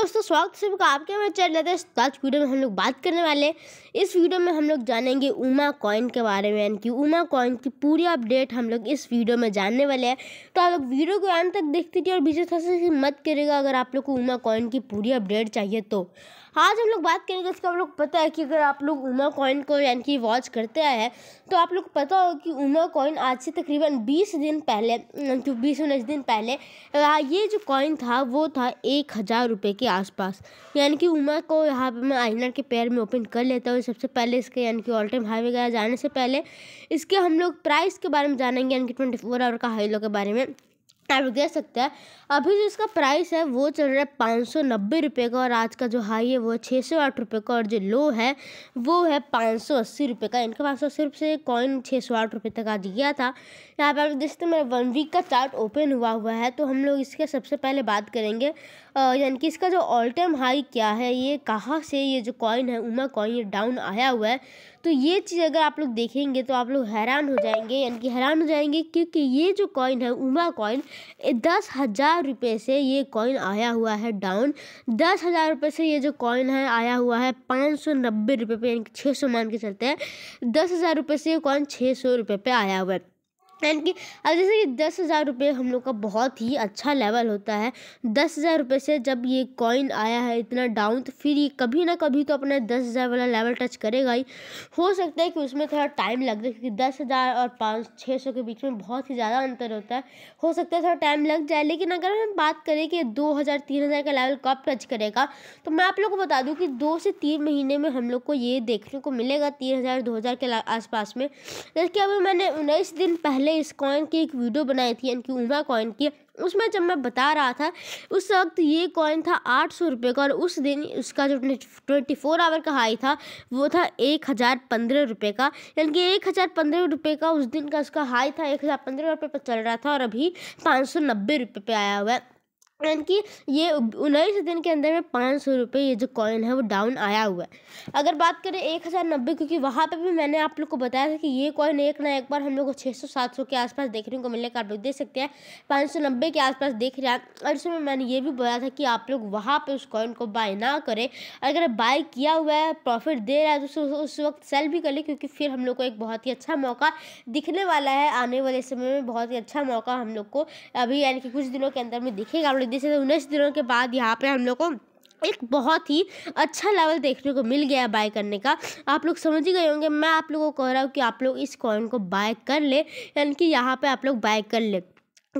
दोस्तों स्वागत है सबका आपके हमारे चैनल है तो आज वीडियो में हम लोग बात करने वाले इस वीडियो में हम लोग जानेंगे उमा कॉइन के बारे में यानी कि उमा कॉइन की पूरी अपडेट हम लोग इस वीडियो में जानने वाले हैं तो आप लोग वीडियो को अंत तक देखते थे और बीच सा मत करेगा अगर आप लोग को उमा कॉइन की पूरी अपडेट चाहिए तो आज हम लोग बात करेंगे इसका आप लोग पता है कि अगर आप लोग उमा कॉइन को यानी कि वॉच करते आए हैं तो आप लोग पता हो कि उमा कॉइन आज से तकरीबन बीस दिन पहले मतलब बीस उन्नीस दिन पहले ये जो कॉइन था वो था एक हज़ार रुपये के आसपास यानी कि उमा को यहाँ पे मैं आइनर के पैर में ओपन कर लेता हूँ सबसे पहले इसके यानी कि ऑल टाइम हाई वगैरह जाने से पहले इसके हम लोग प्राइस के बारे में जानेंगे यानी कि ट्वेंटी फोर आवर का हाई लो के बारे में आप देख सकते हैं अभी जो इसका प्राइस है वो चल रहा है पाँच सौ नब्बे रुपये का और आज का जो हाई है वो छः सौ आठ रुपये का और जो लो है वो है पाँच सौ अस्सी रुपये का इनके पाँच सौ अस्सी रुपये से कॉइन छः सौ आठ रुपये तक आज गया था यहाँ पर आप देख सकते हैं मेरा वन वीक का चार्ट ओपन हुआ हुआ है तो हम लोग इसके सबसे पहले बात करेंगे यानी कि इसका जो ऑल टाइम हाई क्या है ये कहाँ से ये जो कॉइन है उमा कॉइन ये डाउन आया हुआ है तो ये चीज़ अगर आप लोग देखेंगे तो आप लोग हैरान हो जाएंगे यानी कि हैरान हो जाएंगे क्योंकि ये जो कॉइन है उमा कॉइन दस हज़ार रुपये से ये कॉइन आया हुआ है डाउन दस हज़ार रुपये से ये जो कॉइन है आया हुआ है पाँच सौ नब्बे रुपये पर यानी कि छः सौ मान के चलते हैं दस हज़ार रुपये से ये कॉइन छः सौ रुपये पे आया हुआ है एंड कि अब जैसे कि दस हज़ार रुपये हम लोग का बहुत ही अच्छा लेवल होता है दस हज़ार रुपये से जब ये कॉइन आया है इतना डाउन तो फिर ये कभी ना कभी तो अपना दस हज़ार वाला लेवल टच करेगा ही हो सकता है कि उसमें थोड़ा टाइम लग जाए क्योंकि दस हज़ार और पाँच छः सौ के बीच में बहुत ही ज़्यादा अंतर होता है हो सकता है थोड़ा टाइम लग जाए लेकिन अगर हम बात करें कि दो हज़ार तीन हज़ार का लेवल कब टच करेगा तो मैं आप लोग को बता दूँ कि दो से तीन महीने में हम लोग को ये देखने को मिलेगा तीन हज़ार दो हज़ार के आसपास में जैसे कि अभी मैंने उन्नीस दिन पहले पहले इस कॉइन की एक वीडियो बनाई थी यानी कि उमा कॉइन की उसमें जब मैं बता रहा था उस वक्त ये कॉइन था आठ सौ रुपये का और उस दिन उसका जो ट्वेंटी फोर आवर का हाई था वो था एक हज़ार पंद्रह रुपये का यानी कि एक हज़ार पंद्रह रुपये का उस दिन का उसका हाई था एक हज़ार पंद्रह रुपये पर चल रहा था और अभी पाँच सौ नब्बे रुपये पर आया हुआ है कि ये उन्नीस दिन के अंदर में पाँच सौ रुपये ये जो कॉइन है वो डाउन आया हुआ है अगर बात करें एक हज़ार नब्बे क्योंकि वहाँ पे भी मैंने आप लोग को बताया था कि ये कॉइन एक ना एक बार हम लोग को छः सौ सात सौ के आसपास देखने को मिलने का आप लोग देख सकते हैं पाँच सौ नब्बे के आसपास देख रहे हैं और इसमें मैंने ये भी बोला था कि आप लोग वहाँ पर उस कॉइन को बाय ना करें अगर बाय किया हुआ है प्रॉफिट दे रहा है तो उस वक्त सेल भी कर ले क्योंकि फिर हम लोग को एक बहुत ही अच्छा मौका दिखने वाला है आने वाले समय में बहुत ही अच्छा मौका हम लोग को अभी यानी कि कुछ दिनों के अंदर में दिखेगा आप लोग सर्दी से तो उन्नीस दिनों के बाद यहाँ पर हम लोग को एक बहुत ही अच्छा लेवल देखने को मिल गया बाय करने का आप लोग समझ ही गए होंगे मैं आप लोगों को कह रहा हूँ कि आप लोग इस कॉइन को बाय कर ले यानी कि यहाँ पे आप लोग बाय कर ले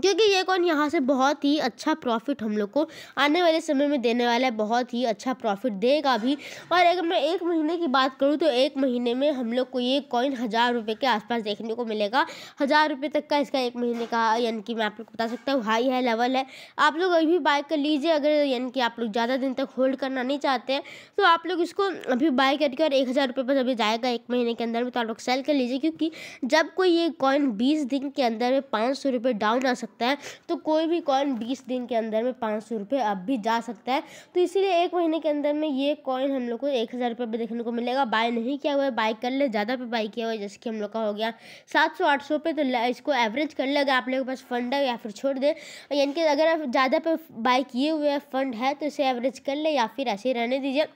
क्योंकि ये कॉइन यहाँ से बहुत ही अच्छा प्रॉफिट हम लोग को आने वाले समय में देने वाला है बहुत ही अच्छा प्रॉफिट देगा भी और अगर मैं एक महीने की बात करूँ तो एक महीने में हम लोग को ये कॉइन हज़ार रुपये के आसपास देखने को मिलेगा हज़ार रुपये तक का इसका एक महीने का यानी कि मैं आप लोग बता सकता हूँ हाई है लेवल है आप लोग अभी भी बाय कर लीजिए अगर यानी कि आप लोग ज़्यादा दिन तक होल्ड करना नहीं चाहते हैं तो आप लोग इसको अभी बाय करके और एक हज़ार रुपये पर अभी जाएगा एक महीने के अंदर में तो आप लोग सेल कर लीजिए क्योंकि जब कोई ये कॉइन बीस दिन के अंदर में पाँच सौ रुपये डाउन आ सकता सकता है तो कोई भी कॉइन बीस दिन के अंदर में पाँच सौ रुपये अब भी जा सकता है तो इसीलिए एक महीने के अंदर में ये कॉइन हम लोग को एक हज़ार रुपये भी देखने को मिलेगा बाय नहीं किया हुआ है बाई कर ले ज़्यादा पे बाई किया हुआ है जैसे कि हम लोग का हो गया सात सौ आठ सौ पे तो इसको एवरेज कर ले अगर आप लोगों के पास फंड है या फिर छोड़ दें यानी कि अगर आप ज़्यादा पे बाई किए हुए फंड है तो इसे एवरेज कर ले या फिर ऐसे ही रहने दीजिए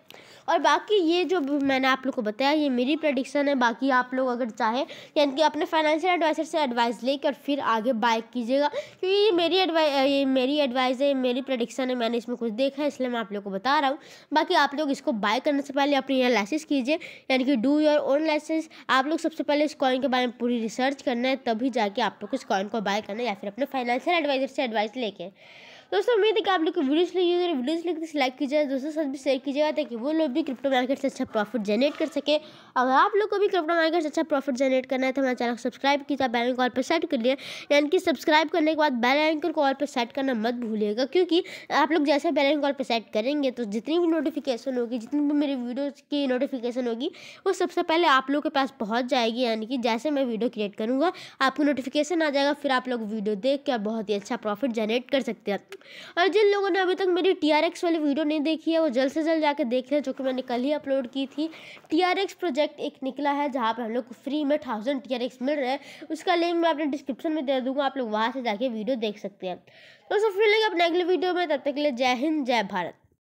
और बाकी ये जो मैंने आप लोग को बताया ये मेरी प्रडिक्शन है बाकी आप लोग अगर चाहे यानी कि अपने फाइनेंशियल एडवाइजर से एडवाइस लेकर फिर आगे बाइक कीजिएगा क्योंकि ये मेरी एडवाइ ये मेरी एडवाइस है मेरी प्रडिक्शन है मैंने इसमें कुछ देखा है इसलिए मैं आप लोग को बता रहा हूँ बाकी आप लोग इसको बाय करने से पहले अपनी एनालिसिस कीजिए यानी कि डू योर ओन लाइसेंस आप लोग सबसे पहले इस कॉइन के बारे में पूरी रिसर्च करना है तभी जाके आप लोग इस कॉइन को बाय करना है या फिर अपने फाइनेंशियल एडवाइजर से एडवाइस लेके दोस्तों उम्मीद है कि आप लोग को वीडियोस लगी वीडियोस लगे तो लाइक कीजिएगा दोस्तों साथ भी शेयर कीजिएगा ताकि वो लोग भी क्रिप्टो मार्केट से अच्छा प्रॉफिट जनरेट कर सके अगर आप लोग को भी क्रिप्टो मार्केट से अच्छा प्रॉफिट जनरेट करना है तो हमारे चैनल को सब्सक्राइब कीजिए बैल कॉल पर सेट कर लिए यानी कि सब्सक्राइब करने के बाद बैल आइकन कॉल पर सेट करना मत भूलिएगा क्योंकि आप लोग जैसे बैल आइकन कॉल पर सेट करेंगे तो जितनी भी नोटिफिकेशन होगी जितनी भी मेरी वीडियोज़ की नोटिफिकेशन होगी वो सबसे पहले आप लोग के पास पहुँच जाएगी यानी कि जैसे मैं वीडियो क्रिएट करूँगा आपको नोटिफिकेशन आ जाएगा फिर आप लोग वीडियो देख कर बहुत ही अच्छा प्रॉफिट जनरेट कर सकते हैं और जिन लोगों ने अभी तक मेरी टी आर एक्स वाली वीडियो नहीं देखी है वो जल्द से जल्द जाके देख लें जो कि मैंने कल ही अपलोड की थी टी आर एक्स प्रोजेक्ट एक निकला है जहाँ पर हम लोग को फ्री में थाउजेंड टी आर एक्स मिल रहा है उसका लिंक मैं अपने डिस्क्रिप्शन में दे दूँगा आप लोग वहाँ से जाके वीडियो देख सकते हैं तो सब फिर लेंगे अपने अगले वीडियो में तब तक के लिए जय हिंद जय भारत